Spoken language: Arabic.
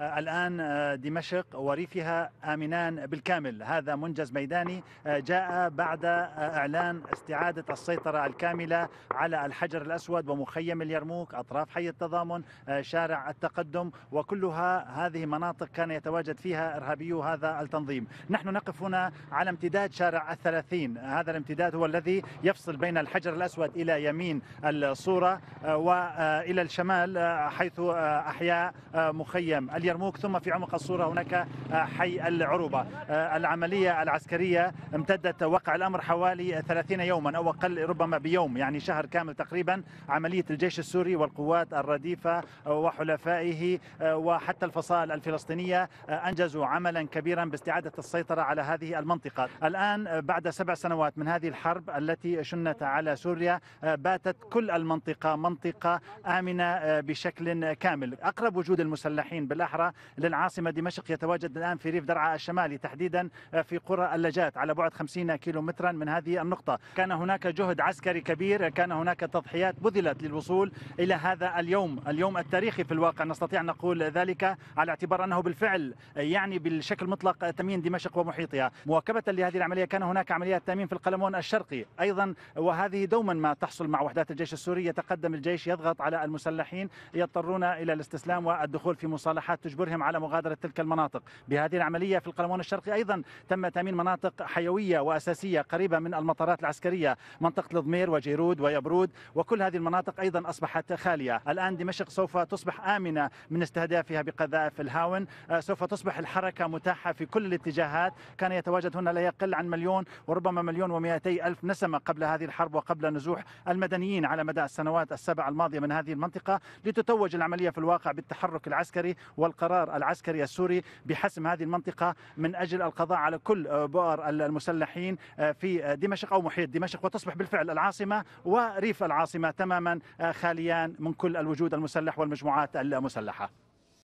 آه، الآن آه، دمشق وريفها آمنان بالكامل هذا منجز ميداني آه، جاء بعد إعلان استعادة السيطرة الكاملة على الحجر الأسود ومخيم اليرموك أطراف حي التضامن شارع التقدم وكلها هذه مناطق كان يتواجد فيها إرهابيو هذا التنظيم نحن نقف هنا على امتداد شارع الثلاثين هذا الامتداد هو الذي يفصل بين الحجر الأسود إلى يمين الصورة وإلى الشمال حيث أحياء مخيم اليرموك يرموك ثم في عمق الصورة هناك آه، حي العروبة آه، العملية العسكرية امتدت وقع الأمر حوالي 30 يوما أو أقل ربما بيوم يعني شهر كامل تقريبا عملية الجيش السوري والقوات الرديفة وحلفائه آه، وحتى الفصائل الفلسطينية أنجزوا عملا كبيرا باستعادة السيطرة على هذه المنطقة الآن بعد سبع سنوات من هذه الحرب التي شنت على سوريا باتت كل المنطقة منطقة آمنة بشكل كامل أقرب وجود المسلحين بالأحرى الصحراء للعاصمة دمشق يتواجد الآن في ريف درعا الشمالي تحديدا آه، في قرى اللجات على بعد 50 كيلو مترا من هذه النقطة كان هناك جهد عسكري كبير كان هناك تضحيات بذلت للوصول إلى هذا اليوم اليوم التاريخي في الواقع نستطيع أن نقول ذلك على اعتبار أنه بالفعل آه، يعني بالشكل المطلق آه، تمين دمشق ومحيطها مواكبة لهذه العملية كان هناك عمليات تأمين في القلمون الشرقي أيضا وهذه دوما ما تحصل مع وحدات الجيش السوري يتقدم الجيش يضغط على المسلحين يضطرون إلى الاستسلام والدخول في مصالحات تجبرهم على مغادرة تلك المناطق بهذه العملية في القلمون الشرقي أيضا تم تأمين مناطق حيوية وأساسية قريبة من المطارات العسكرية منطقة الضمير وجيرود ويبرود وكل هذه المناطق أيضا أصبحت خالية الآن دمشق سوف تصبح آمنة من استهدافها بقذائف الهاون آه، سوف تصبح الحركة متاحة في كل الاتجاهات كان يتواجد هنا لا يقل عن مليون وربما مليون ومئتي ألف نسمة قبل هذه الحرب وقبل نزوح المدنيين على مدى السنوات السبع الماضية من هذه المنطقة لتتوج العملية في الواقع بالتحرك العسكري والقتال القرار العسكري السوري بحسم هذه المنطقة من أجل القضاء على كل بؤر المسلحين آه، في دمشق أو محيط دمشق وتصبح بالفعل العاصمة وريف العاصمة تماما آه، خاليان من كل الوجود المسلح والمجموعات المسلحة